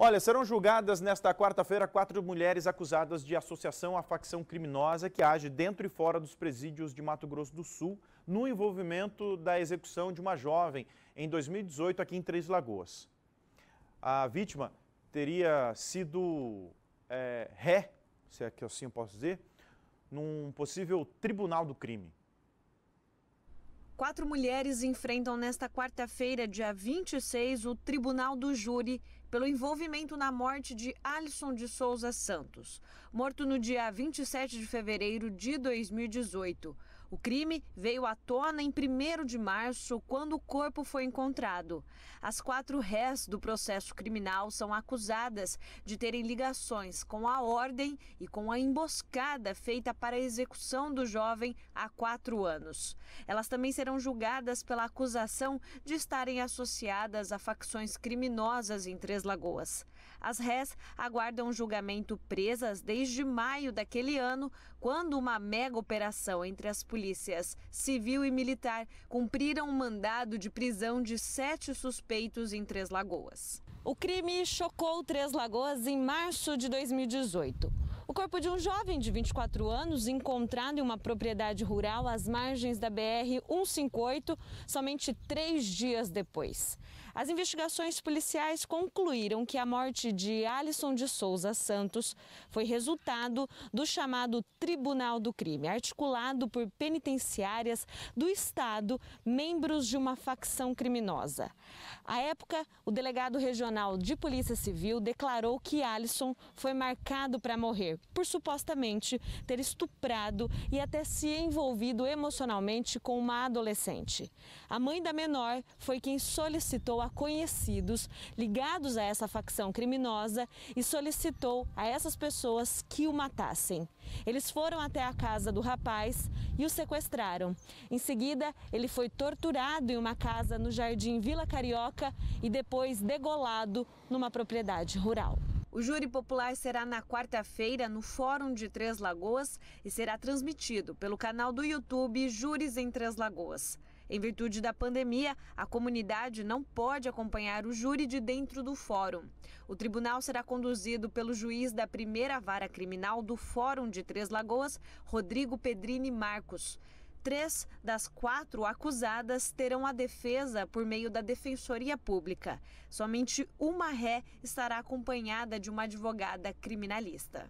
Olha, serão julgadas nesta quarta-feira quatro mulheres acusadas de associação à facção criminosa que age dentro e fora dos presídios de Mato Grosso do Sul no envolvimento da execução de uma jovem em 2018 aqui em Três Lagoas. A vítima teria sido é, ré, se é que assim eu posso dizer, num possível tribunal do crime. Quatro mulheres enfrentam nesta quarta-feira, dia 26, o Tribunal do Júri pelo envolvimento na morte de Alisson de Souza Santos, morto no dia 27 de fevereiro de 2018. O crime veio à tona em 1 de março, quando o corpo foi encontrado. As quatro réis do processo criminal são acusadas de terem ligações com a ordem e com a emboscada feita para a execução do jovem há quatro anos. Elas também serão julgadas pela acusação de estarem associadas a facções criminosas entre Três Lagoas. As rés aguardam julgamento presas desde maio daquele ano, quando uma mega operação entre as polícias civil e militar cumpriram um mandado de prisão de sete suspeitos em Três Lagoas. O crime chocou Três Lagoas em março de 2018 corpo de um jovem de 24 anos, encontrado em uma propriedade rural às margens da BR-158, somente três dias depois. As investigações policiais concluíram que a morte de Alisson de Souza Santos foi resultado do chamado Tribunal do Crime, articulado por penitenciárias do Estado, membros de uma facção criminosa. À época, o delegado regional de Polícia Civil declarou que Alisson foi marcado para morrer por supostamente ter estuprado e até se envolvido emocionalmente com uma adolescente. A mãe da menor foi quem solicitou a conhecidos ligados a essa facção criminosa e solicitou a essas pessoas que o matassem. Eles foram até a casa do rapaz e o sequestraram. Em seguida, ele foi torturado em uma casa no Jardim Vila Carioca e depois degolado numa propriedade rural. O júri popular será na quarta-feira no Fórum de Três Lagoas e será transmitido pelo canal do YouTube Júris em Três Lagoas. Em virtude da pandemia, a comunidade não pode acompanhar o júri de dentro do fórum. O tribunal será conduzido pelo juiz da primeira vara criminal do Fórum de Três Lagoas, Rodrigo Pedrini Marcos. Três das quatro acusadas terão a defesa por meio da Defensoria Pública. Somente uma ré estará acompanhada de uma advogada criminalista.